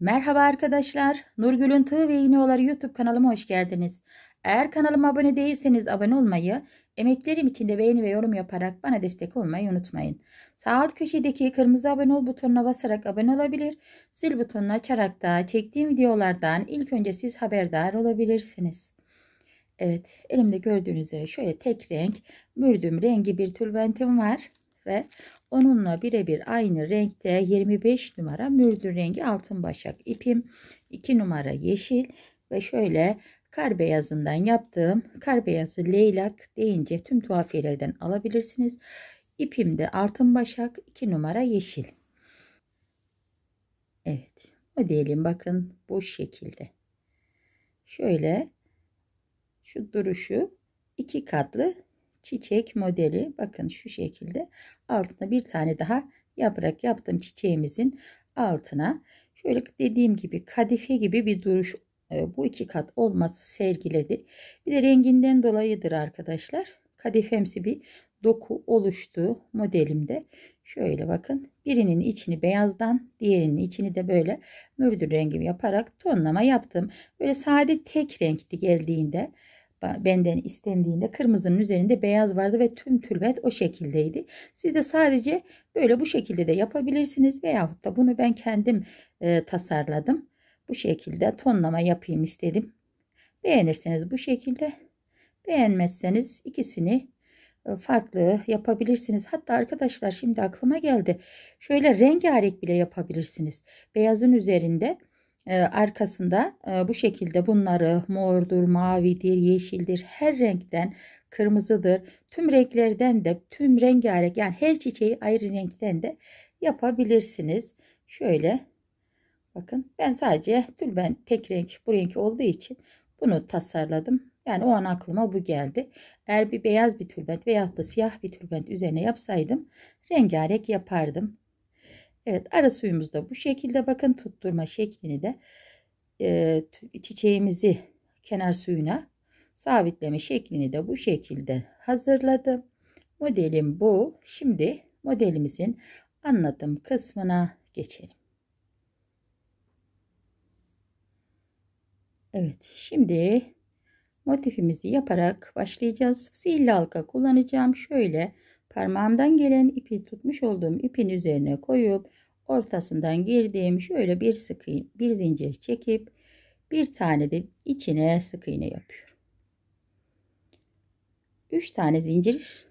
Merhaba arkadaşlar. Nurgül'ün Tığ ve İğneoları YouTube kanalıma hoş geldiniz. Eğer kanalıma abone değilseniz abone olmayı, emeklerim için de beğeni ve yorum yaparak bana destek olmayı unutmayın. Sağ alt köşedeki kırmızı abone ol butonuna basarak abone olabilir, zil butonunu açarak da çektiğim videolardan ilk önce siz haberdar olabilirsiniz. Evet, elimde gördüğünüz üzere şöyle tek renk, mürdüm rengi bir tülbentim var ve onunla birebir aynı renkte 25 numara mürdür rengi altın başak ipim. 2 numara yeşil ve şöyle kar beyazından yaptığım kar beyazı leylak deyince tüm tuhafiyelerden alabilirsiniz. İpim de altın başak 2 numara yeşil. Evet modelim bakın bu şekilde. Şöyle şu duruşu iki katlı çiçek modeli. Bakın şu şekilde altına bir tane daha yaprak yaptım çiçeğimizin altına. Şöyle dediğim gibi kadife gibi bir duruş e, bu iki kat olması sergiledi. Bir de renginden dolayıdır arkadaşlar. Kadifemsi bir doku oluştu modelimde. Şöyle bakın birinin içini beyazdan diğerinin içini de böyle mürdür rengi yaparak tonlama yaptım. Böyle sade tek renkli geldiğinde benden istendiğinde kırmızının üzerinde beyaz vardı ve tüm tülbent o şekildeydi. Siz de sadece böyle bu şekilde de yapabilirsiniz veyahut da bunu ben kendim e, tasarladım. Bu şekilde tonlama yapayım istedim. Beğenirseniz bu şekilde beğenmezseniz ikisini e, farklı yapabilirsiniz. Hatta arkadaşlar şimdi aklıma geldi. Şöyle rengarenk bile yapabilirsiniz. Beyazın üzerinde ee, arkasında e, bu şekilde bunları mordur, mavidir, yeşildir her renkten kırmızıdır. Tüm renklerden de tüm rengarenk yani her çiçeği ayrı renkten de yapabilirsiniz. Şöyle bakın ben sadece tülben tek renk bu renk olduğu için bunu tasarladım. Yani o an aklıma bu geldi. Eğer bir beyaz bir tülbent veyahut da siyah bir tülbent üzerine yapsaydım rengarenk yapardım. Evet ara suyumuz da bu şekilde bakın tutturma şeklini de e, çiçeğimizi kenar suyuna sabitleme şeklini de bu şekilde hazırladım. Modelim bu. Şimdi modelimizin anlatım kısmına geçelim. Evet şimdi motifimizi yaparak başlayacağız. Sihirli halka kullanacağım. Şöyle parmağımdan gelen ipi tutmuş olduğum ipin üzerine koyup ortasından girdiğim şöyle bir sık bir zincir çekip bir tane de içine sık iğne yapıyorum. 3 tane zincir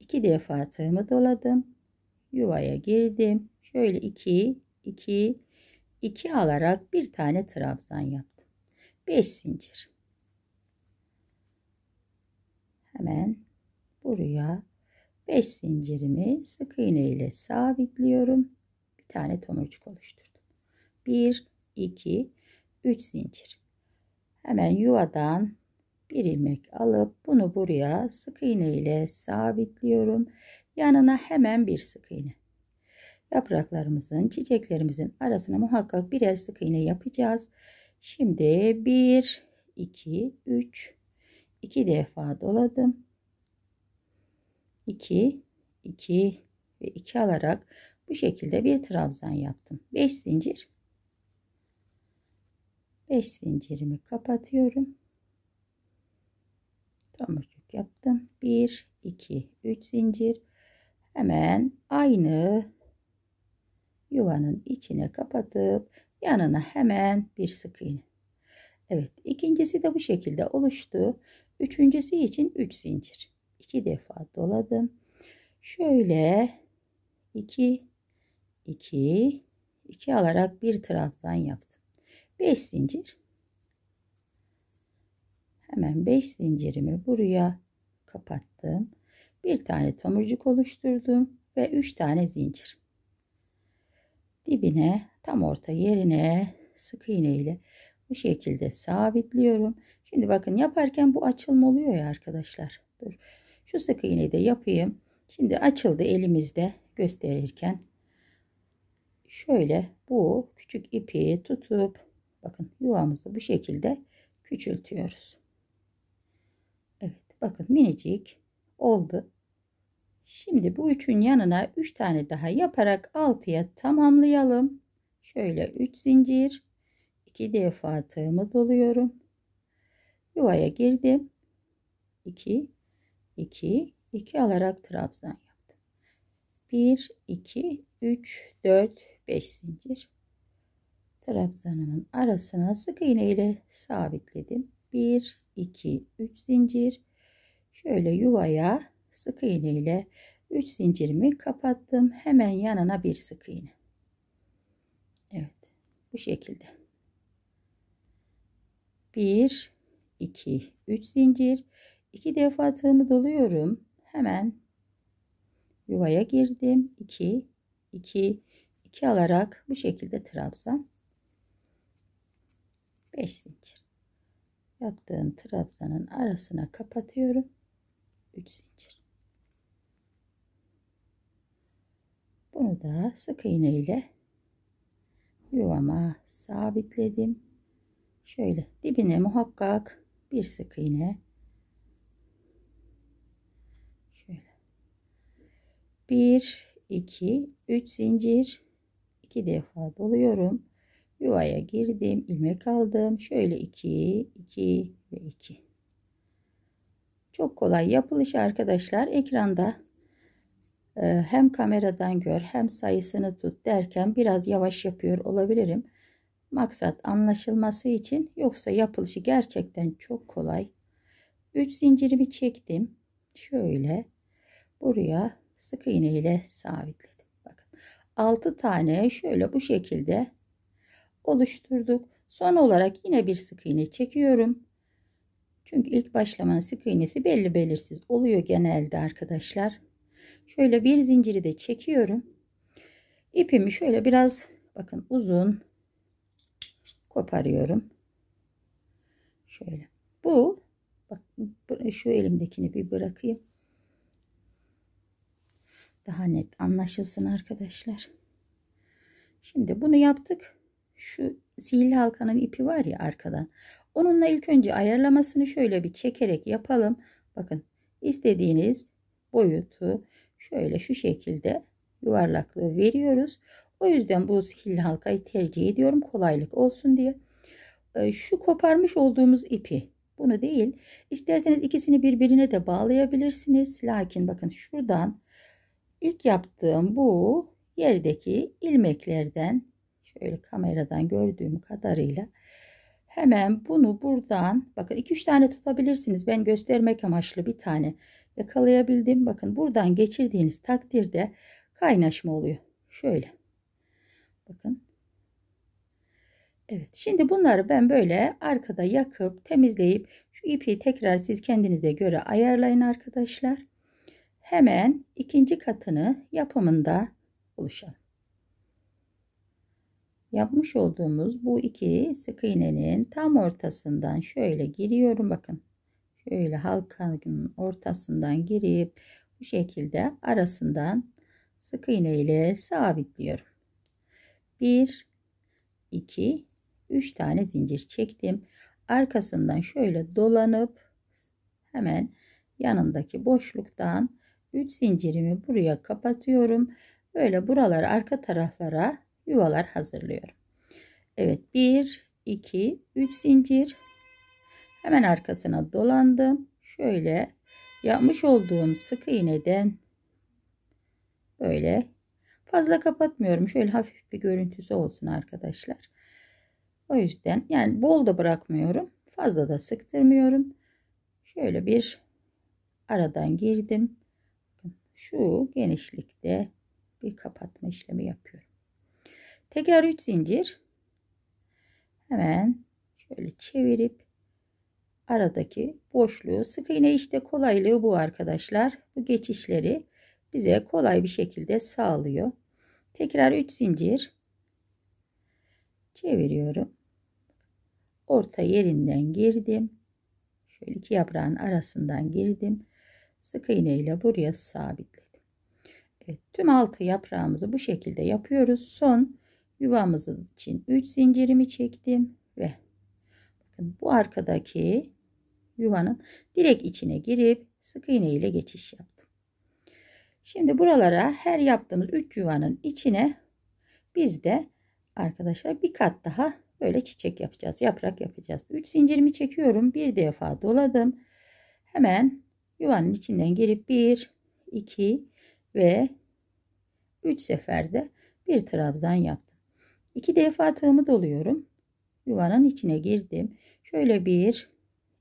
2 defa tığımı doladım. Yuvaya girdim. Şöyle 2 2 2 alarak bir tane trabzan yaptım. 5 zincir. Hemen buraya 5 zincirimi sık iğne ile sabitliyorum. Bir tane tomurcuk oluşturdum. 1, 2, 3 zincir. Hemen yuvadan bir ilmek alıp bunu buraya sık iğne ile sabitliyorum. Yanına hemen bir sık iğne. Yapraklarımızın, çiçeklerimizin arasına muhakkak birer sık iğne yapacağız. Şimdi 1, 2, 3, 2 defa doladım. 2 2 ve 2 alarak bu şekilde bir trabzan yaptım 5 zincir 5 zincirimi kapatıyorum tomurcuk yaptım 1 2 3 zincir hemen aynı yuvanın içine kapatıp yanına hemen bir sık iğne Evet ikincisi de bu şekilde oluştu üçüncüsü için 3 üç zincir iki defa doladım. Şöyle 2 2 2 alarak bir taraftan yaptım. 5 zincir. Hemen 5 zincirimi buraya kapattım. Bir tane tomurcuk oluşturdum ve 3 tane zincir. Dibine tam orta yerine sık iğne ile bu şekilde sabitliyorum. Şimdi bakın yaparken bu açılma oluyor ya arkadaşlar. Dur. Şu sık iğneyi de yapayım. Şimdi açıldı elimizde gösterirken. Şöyle bu küçük ipi tutup bakın yuvamızı bu şekilde küçültüyoruz. Evet bakın minicik oldu. Şimdi bu üçün yanına üç tane daha yaparak altıya tamamlayalım. Şöyle üç zincir iki defa tığımı doluyorum. Yuvaya girdim. 2 2 2 alarak trabzan yaptım. 1 2 3 4 5 zincir. Trabzanımın arasına sık iğne ile sabitledim. 1 2 3 zincir. Şöyle yuvaya sık iğne ile 3 zincirimi kapattım. Hemen yanına bir sık iğne. Evet. Bu şekilde. 1 2 3 zincir İki defa tığımı doluyorum. Hemen yuvaya girdim. 2 2 2 alarak bu şekilde trabzan 5 zincir. Yaptığım trabzanın arasına kapatıyorum. 3 zincir. Bunu da sık iğne ile yuvama sabitledim. Şöyle dibine muhakkak bir sık iğne 1 2 3 zincir 2 defa doluyorum yuvaya girdim ilmek aldım şöyle 2 2 ve 2 çok kolay yapılışı arkadaşlar ekranda ee, hem kameradan gör hem sayısını tut derken biraz yavaş yapıyor olabilirim maksat anlaşılması için yoksa yapılışı gerçekten çok kolay 3 zincirimi çektim şöyle buraya sık iğne ile sabitledim. Bakın 6 tane şöyle bu şekilde oluşturduk. Son olarak yine bir sık iğne çekiyorum. Çünkü ilk başlamanın sık iğnesi belli belirsiz oluyor genelde arkadaşlar. Şöyle bir zinciri de çekiyorum. İpimi şöyle biraz bakın uzun koparıyorum. Şöyle. Bu bak şu elimdekini bir bırakayım daha net anlaşılsın arkadaşlar. Şimdi bunu yaptık. Şu sihirli halkanın ipi var ya arkada. Onunla ilk önce ayarlamasını şöyle bir çekerek yapalım. Bakın istediğiniz boyutu şöyle şu şekilde yuvarlaklığı veriyoruz. O yüzden bu sihirli halkayı tercih ediyorum kolaylık olsun diye. Ee, şu koparmış olduğumuz ipi bunu değil isterseniz ikisini birbirine de bağlayabilirsiniz. Lakin bakın şuradan İlk yaptığım bu yerdeki ilmeklerden şöyle kameradan gördüğüm kadarıyla hemen bunu buradan bakın 2-3 tane tutabilirsiniz. Ben göstermek amaçlı bir tane yakalayabildim. Bakın buradan geçirdiğiniz takdirde kaynaşma oluyor. Şöyle. Bakın. Evet. Şimdi bunları ben böyle arkada yakıp temizleyip şu ipi tekrar siz kendinize göre ayarlayın arkadaşlar. Hemen ikinci katını yapımında buluşalım. Yapmış olduğumuz bu iki sık iğnenin tam ortasından şöyle giriyorum bakın. Şöyle halkanın ortasından girip bu şekilde arasından sık iğne ile sabitliyorum. 1 2 3 tane zincir çektim. Arkasından şöyle dolanıp hemen yanındaki boşluktan 3 zincirimi buraya kapatıyorum. Böyle buralar arka taraflara yuvalar hazırlıyorum. Evet 1 2 3 zincir. Hemen arkasına dolandım. Şöyle yapmış olduğum sık iğneden böyle fazla kapatmıyorum. Şöyle hafif bir görüntüsü olsun arkadaşlar. O yüzden yani bol da bırakmıyorum. Fazla da sıktırmıyorum. Şöyle bir aradan girdim şu genişlikte bir kapatma işlemi yapıyorum. Tekrar 3 zincir. Hemen şöyle çevirip aradaki boşluğu sık iğne işte kolaylığı bu arkadaşlar. Bu geçişleri bize kolay bir şekilde sağlıyor. Tekrar 3 zincir çeviriyorum. Orta yerinden girdim. Şöyle iki yaprağın arasından girdim sık iğne ile buraya sabitledim. Evet, tüm altı yaprağımızı bu şekilde yapıyoruz. Son yuvamız için 3 zincirimi çektim ve bu arkadaki yuvanın direkt içine girip sık iğne ile geçiş yaptım. Şimdi buralara her yaptığımız 3 yuvanın içine biz de arkadaşlar bir kat daha böyle çiçek yapacağız. Yaprak yapacağız. 3 zincirimi çekiyorum. Bir defa doladım. Hemen Yuvanın içinden girip 1, 2 ve 3 seferde bir trabzan yaptım. 2 defa tığımı doluyorum. Yuvanın içine girdim. Şöyle 1,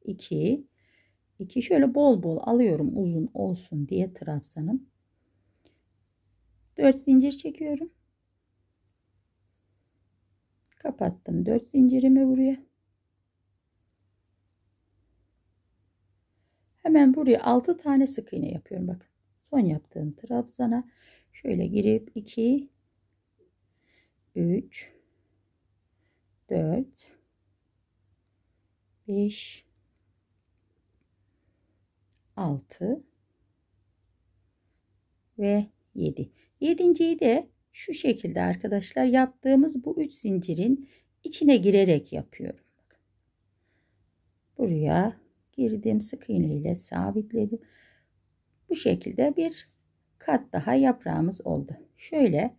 2, 2 şöyle bol bol alıyorum uzun olsun diye trabzanım. 4 zincir çekiyorum. Kapattım 4 zincirimi buraya. Hemen buraya 6 tane sık iğne yapıyorum. Bakın son yaptığım trabzana şöyle girip 2 3 4 5 6 ve 7. Yedinciyi de şu şekilde arkadaşlar yaptığımız bu üç zincirin içine girerek yapıyorum. Buraya girdim. Sık iğne ile sabitledim. Bu şekilde bir kat daha yaprağımız oldu. Şöyle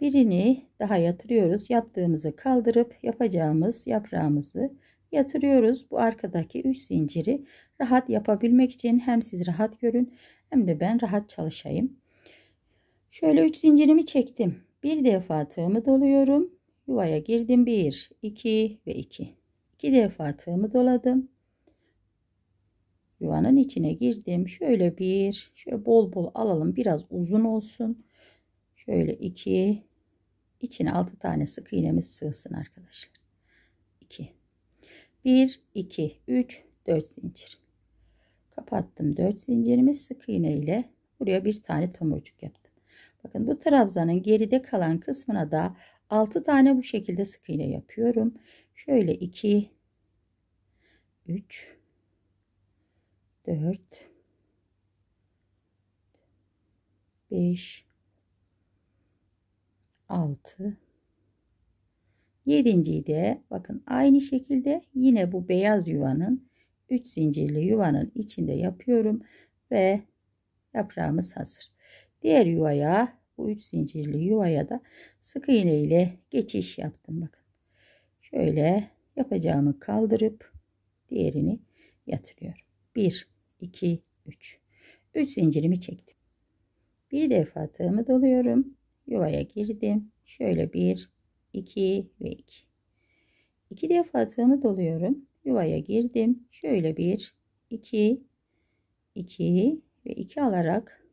birini daha yatırıyoruz. Yaptığımızı kaldırıp yapacağımız yaprağımızı yatırıyoruz. Bu arkadaki 3 zinciri rahat yapabilmek için hem siz rahat görün hem de ben rahat çalışayım. Şöyle 3 zincirimi çektim. Bir defa tığımı doluyorum. Yuvaya girdim. 1, 2 ve 2. 2 defa tığımı doladım yuvanın içine girdim. Şöyle bir, şöyle bol bol alalım. Biraz uzun olsun. Şöyle iki, içine altı tane sık iğnemiz sığsın arkadaşlar. 2 1 2 3 4 zincir. Kapattım 4 zincirimi sık iğne ile buraya bir tane tomurcuk yaptım. Bakın bu trabzanın geride kalan kısmına da 6 tane bu şekilde sık iğne yapıyorum. Şöyle 2 3 4 5 6 7.yi de bakın aynı şekilde yine bu beyaz yuvanın 3 zincirli yuvanın içinde yapıyorum ve yaprağımız hazır. Diğer yuvaya bu 3 zincirli yuvaya da sık iğne ile geçiş yaptım bakın. Şöyle yapacağımı kaldırıp diğerini yatırıyorum. 1 2, 3. 3 zincirimi çektim. Bir defa tığımı doluyorum. Yuvaya girdim. Şöyle 1, 2 ve 2. 2 defa tığımı doluyorum. Yuvaya girdim. Şöyle 1, 2, 2 ve 2 alarak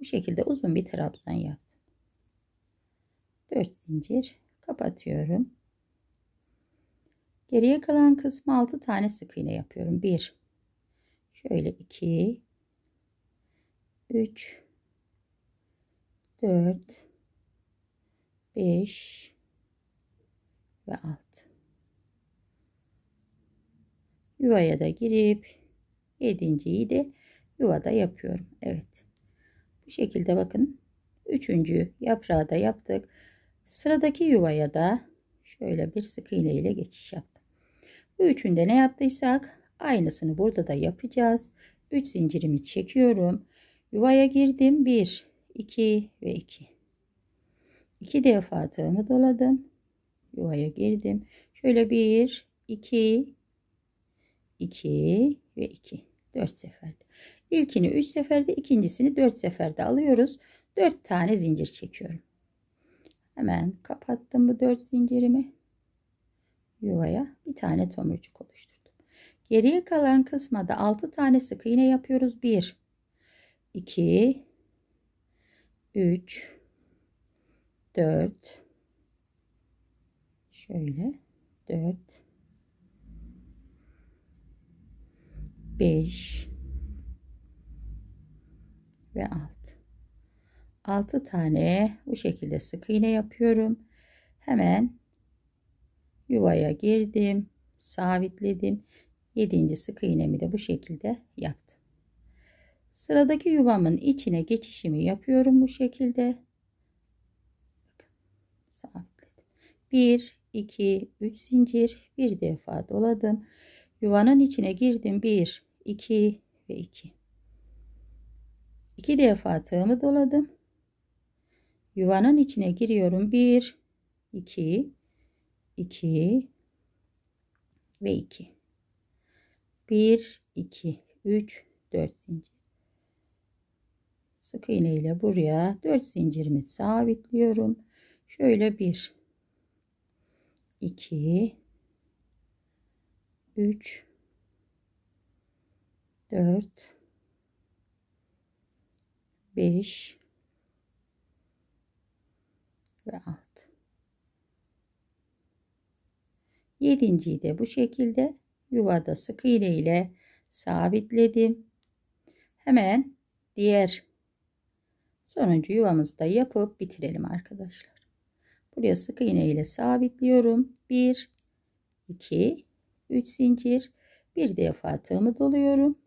bu şekilde uzun bir trabzan yaptım. 4 zincir kapatıyorum. Geriye kalan kısmı 6 tane sık iğne yapıyorum. 1 Şöyle 2 3 4 5 ve 6 yuvaya da girip yedinciyi de yuvada yapıyorum Evet bu şekilde bakın üçüncü yaprağı da yaptık sıradaki yuvaya da şöyle bir sık iğne ile geçiş yaptım bu üçünde ne yaptıysak Aynısını burada da yapacağız. 3 zincirimi çekiyorum. Yuvaya girdim. 1, 2 ve 2. 2 defa tığımı doladım. Yuvaya girdim. Şöyle 1, 2, 2 ve 2. 4 seferde. İlkini 3 seferde, ikincisini 4 seferde alıyoruz. 4 tane zincir çekiyorum. Hemen kapattım bu 4 zincirimi. Yuvaya bir tane tomurcuk oluştur. Geriye kalan kısmada da 6 tane sık iğne yapıyoruz. 1 2 3 4 şöyle 4 5 ve 6 6 tane bu şekilde sık iğne yapıyorum hemen yuvaya girdim sabitledim 7. sık iğnemi de bu şekilde yaptım. Sıradaki yuvamın içine geçişimi yapıyorum bu şekilde. Sabitledim. 1 2 3 zincir bir defa doladım. Yuvanın içine girdim. 1 2 ve 2. 2 defa tığımı doladım. Yuvanın içine giriyorum. 1 2 2 ve 2. 1 2 3 4 zincir sık iğne ile buraya 4 zincirimi sabitliyorum şöyle 1 2 3 4 5 ve 6 yedinciyi de bu şekilde yuvada sık iğne ile sabitledim. Hemen diğer sonuncu yuvamızı da yapıp bitirelim arkadaşlar. Buraya sık iğne ile sabitliyorum. 1 2 3 zincir. Bir defa tığımı doluyorum.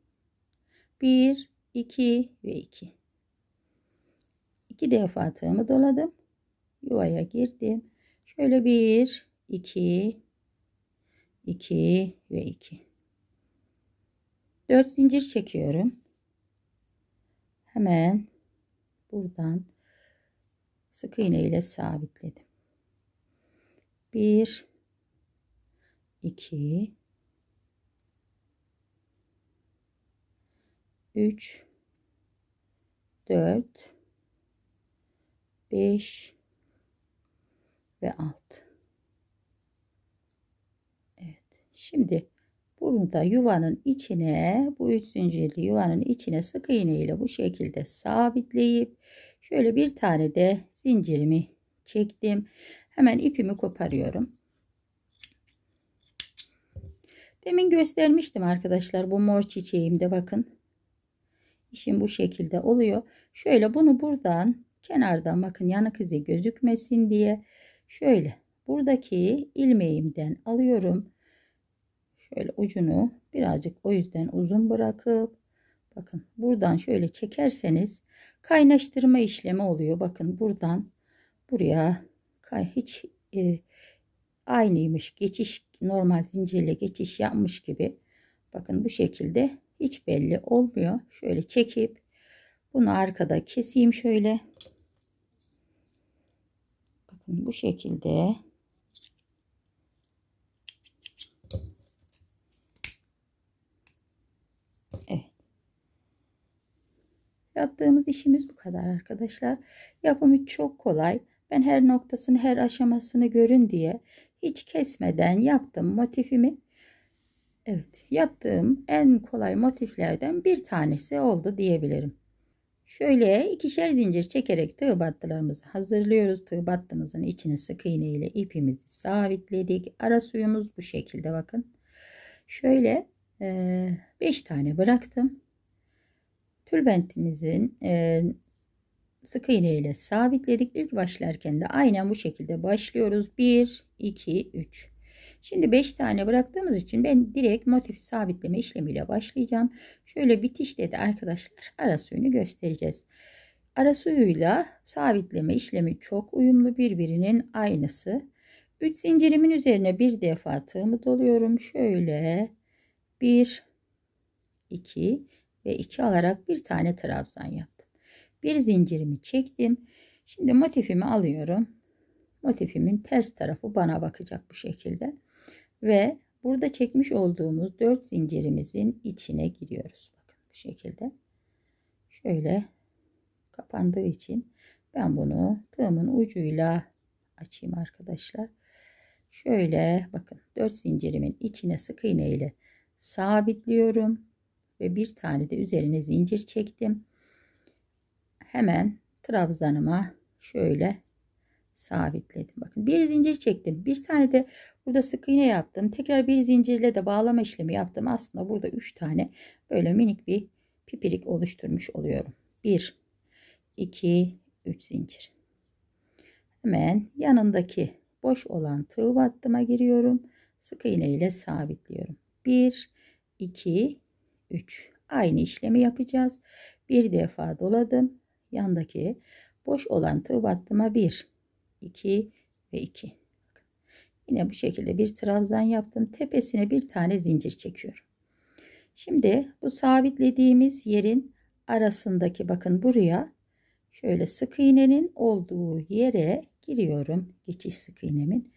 1 2 ve 2. 2 defa tığımı doladım. Yuvaya girdim. Şöyle 1 2 2 ve 2 4 zincir çekiyorum hemen buradan sık iğne ile sabitledim 1 2 3 4 5 ve 6 Şimdi burada yuvanın içine bu üç zincirli yuvanın içine sık iğne ile bu şekilde sabitleyip şöyle bir tane de zincirimi çektim. Hemen ipimi koparıyorum. Demin göstermiştim arkadaşlar bu mor çiçeğimde bakın. İşim bu şekilde oluyor. Şöyle bunu buradan kenardan bakın yanık izi gözükmesin diye şöyle buradaki ilmeğimden alıyorum. Şöyle ucunu birazcık o yüzden uzun bırakıp bakın buradan şöyle çekerseniz kaynaştırma işlemi oluyor. Bakın buradan buraya hiç e, aynıymış geçiş normal zincirle geçiş yapmış gibi. Bakın bu şekilde hiç belli olmuyor. Şöyle çekip bunu arkada keseyim şöyle. Bakın bu şekilde Yaptığımız işimiz bu kadar arkadaşlar. Yapımı çok kolay. Ben her noktasını, her aşamasını görün diye hiç kesmeden yaptım motifimi. Evet, yaptığım en kolay motiflerden bir tanesi oldu diyebilirim. Şöyle ikişer zincir çekerek tığ battılarımızı hazırlıyoruz. Tığ battımızın içine sık iğne ile ipimizi sabitledik. Ara suyumuz bu şekilde bakın. Şöyle 5 e, tane bıraktım tülbentimizin e, sık iğne ile sabitledik. İlk başlarken de aynen bu şekilde başlıyoruz. 1, 2, 3. Şimdi 5 tane bıraktığımız için ben direkt motifi sabitleme işlemiyle başlayacağım. Şöyle bitişte de arkadaşlar ara suyunu göstereceğiz. Ara suyuyla sabitleme işlemi çok uyumlu birbirinin aynısı. 3 zincirimin üzerine bir defa tığımı doluyorum. Şöyle 1 2 ve 2 alarak bir tane trabzan yaptım. Bir zincirimi çektim. Şimdi motifimi alıyorum. Motifimin ters tarafı bana bakacak bu şekilde. Ve burada çekmiş olduğumuz 4 zincirimizin içine giriyoruz. Bakın bu şekilde. Şöyle kapandığı için ben bunu tığımın ucuyla açayım arkadaşlar. Şöyle bakın 4 zincirimin içine sık iğne ile sabitliyorum ve bir tane de üzerine zincir çektim. Hemen trabzanıma şöyle sabitledim. Bakın bir zincir çektim. Bir tane de burada sık iğne yaptım. Tekrar bir zincirle de bağlama işlemi yaptım. Aslında burada 3 tane böyle minik bir pipirik oluşturmuş oluyorum. 1 2 3 zincir. Hemen yanındaki boş olan tığ battıma giriyorum. Sık iğne ile sabitliyorum. 1 2 3. Aynı işlemi yapacağız. Bir defa doladım. Yandaki boş olan tığ battıma 1, 2 ve 2. Yine bu şekilde bir trabzan yaptım. Tepesine bir tane zincir çekiyorum. Şimdi bu sabitlediğimiz yerin arasındaki bakın buraya şöyle sık iğnenin olduğu yere giriyorum. Geçiş sık iğnemin.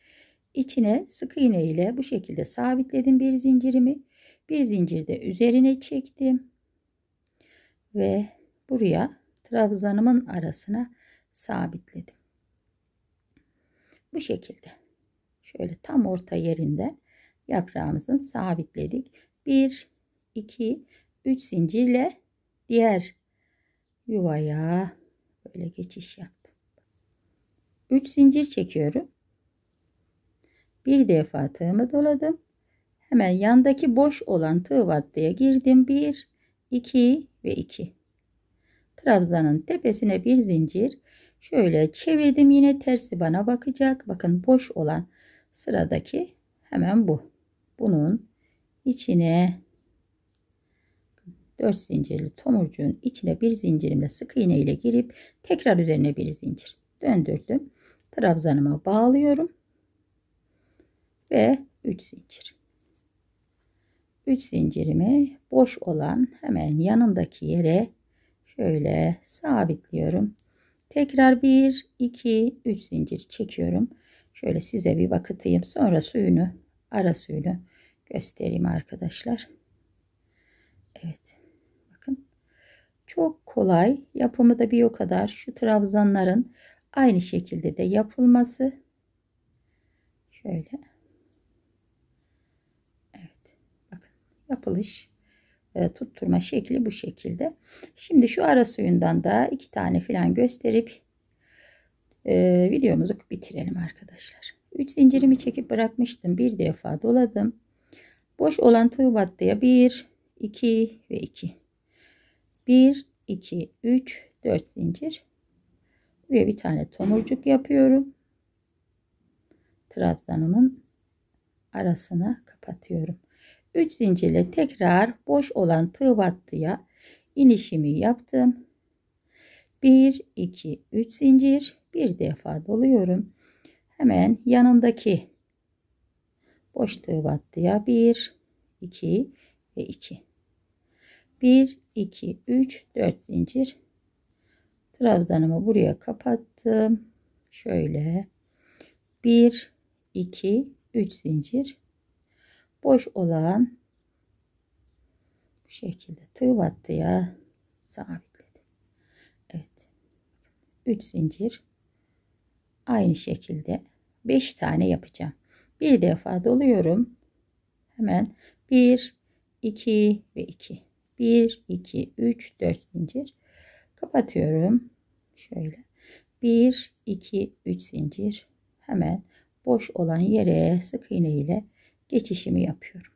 İçine sık iğne ile bu şekilde sabitledim bir zincirimi bir zincirde üzerine çektim ve buraya trabzanımın arasına sabitledim bu şekilde şöyle tam orta yerinde yaprağımızın sabitledik 1 2 3 zincirle diğer yuvaya böyle geçiş yaptım 3 zincir çekiyorum bir defa tığımı doladım Hemen yandaki boş olan tığ vattıya girdim. 1, 2 ve 2. Trabzanın tepesine bir zincir. Şöyle çevirdim yine tersi bana bakacak. Bakın boş olan sıradaki hemen bu. Bunun içine 4 zincirli tomurcuğun içine bir zincirimle sık iğne ile girip tekrar üzerine bir zincir döndürdüm. Trabzanıma bağlıyorum ve 3 zincir. 3 zincirimi boş olan hemen yanındaki yere şöyle sabitliyorum. Tekrar 1, 2, 3 zincir çekiyorum. Şöyle size bir bakıtayım. Sonra suyunu, ara suyunu göstereyim arkadaşlar. Evet. Bakın. Çok kolay. Yapımı da bir o kadar. Şu trabzanların aynı şekilde de yapılması. Şöyle. yapılış e, tutturma şekli bu şekilde. Şimdi şu ara suyundan da iki tane filan gösterip e, videomuzu bitirelim arkadaşlar. 3 zincirimi çekip bırakmıştım. Bir defa doladım. Boş olan tığ battıya 1, 2 ve 2. 1, 2, 3, 4 zincir. Buraya bir tane tomurcuk yapıyorum. Trabzanımın arasına kapatıyorum. 3 zincirle tekrar boş olan tığ battıya inişimi yaptım. 1 2 3 zincir bir defa doluyorum. Hemen yanındaki boş tığ battıya 1 2 ve 2. 1 2 3 4 zincir trabzanımı buraya kapattım. Şöyle 1 2 3 zincir boş olan bu şekilde tığ battıya sabitledim. Evet. 3 zincir aynı şekilde 5 tane yapacağım. Bir defa doluyorum. Hemen 1 2 ve 2. 1 2 3 4 zincir kapatıyorum. Şöyle 1 2 3 zincir hemen boş olan yere sık iğne ile geçişimi yapıyorum.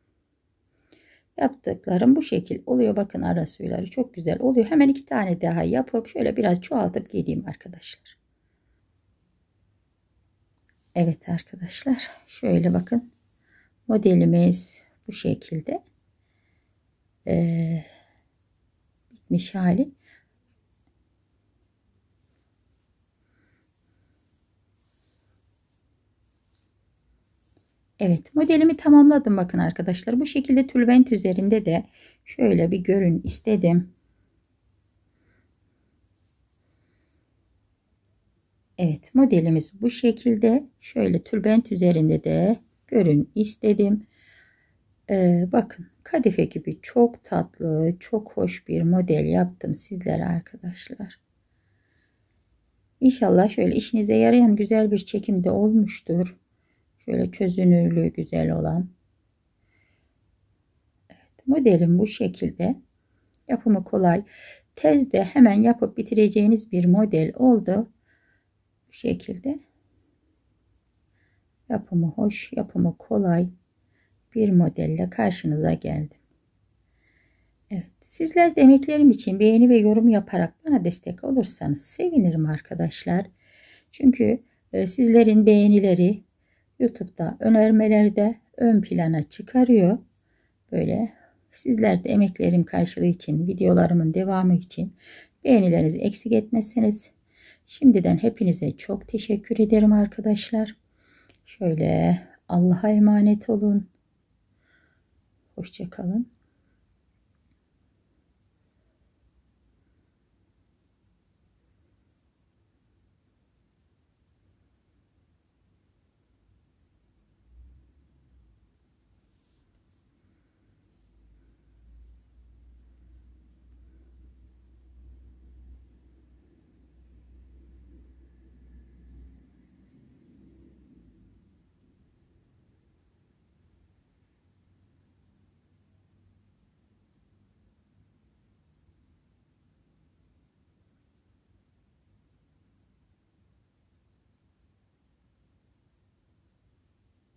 Yaptıklarım bu şekil oluyor. Bakın ara suyları çok güzel oluyor. Hemen iki tane daha yapıp şöyle biraz çoğaltıp geleyim arkadaşlar. Evet arkadaşlar şöyle bakın modelimiz bu şekilde ee, bitmiş hali. Evet modelimi tamamladım bakın arkadaşlar. Bu şekilde tülbent üzerinde de şöyle bir görün istedim. Evet modelimiz bu şekilde. Şöyle tülbent üzerinde de görün istedim. Ee, bakın kadife gibi çok tatlı çok hoş bir model yaptım sizlere arkadaşlar. İnşallah şöyle işinize yarayan güzel bir çekimde olmuştur. Şöyle çözünürlüğü güzel olan. Evet, modelim bu şekilde. Yapımı kolay. Tezde hemen yapıp bitireceğiniz bir model oldu. Bu şekilde. Yapımı hoş, yapımı kolay bir modelle karşınıza geldim. Evet, sizler demeklerim için beğeni ve yorum yaparak bana destek olursanız sevinirim arkadaşlar. Çünkü e, sizlerin beğenileri YouTube'da önermeleri de ön plana çıkarıyor. Böyle sizler de emeklerim karşılığı için, videolarımın devamı için beğenilerinizi eksik etmezseniz şimdiden hepinize çok teşekkür ederim arkadaşlar. Şöyle Allah'a emanet olun. Hoşçakalın.